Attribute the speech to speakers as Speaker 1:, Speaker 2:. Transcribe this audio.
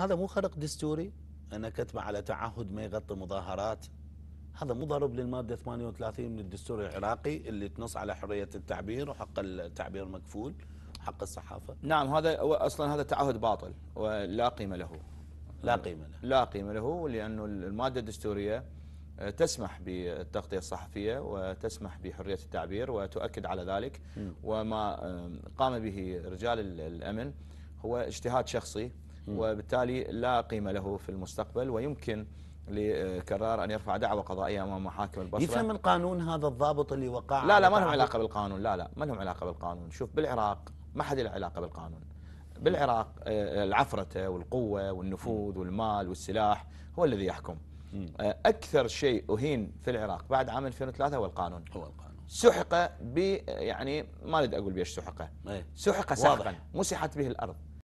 Speaker 1: هذا مو خرق دستوري أنا كتب على تعهد ما يغطي مظاهرات هذا مو ضرب للمادة 38 من الدستور العراقي اللي تنص على حرية التعبير وحق التعبير مكفول حق الصحافة
Speaker 2: نعم هذا أصلا هذا تعهد باطل ولا قيمة له لا قيمة له لا قيمة له لأنه المادة الدستورية تسمح بالتغطية الصحفية وتسمح بحرية التعبير وتؤكد على ذلك وما قام به رجال الأمن هو اجتهاد شخصي وبالتالي لا قيمة له في المستقبل ويمكن لكرار أن يرفع دعوة قضائية أمام محاكم البصرة يفهم
Speaker 3: القانون هذا الضابط اللي وقع لا لا ما لهم علاقة
Speaker 2: بالقانون لا لا ما لهم علاقة بالقانون شوف بالعراق ما حد له علاقة بالقانون بالعراق آه، العفرة والقوة والنفوذ والمال والسلاح هو الذي يحكم آه، أكثر شيء أهين في العراق بعد عام 2003 هو القانون هو القانون سحق ب يعني ما اريد اقول بيش سحقه إيه. سحق سحقا مسحت به الارض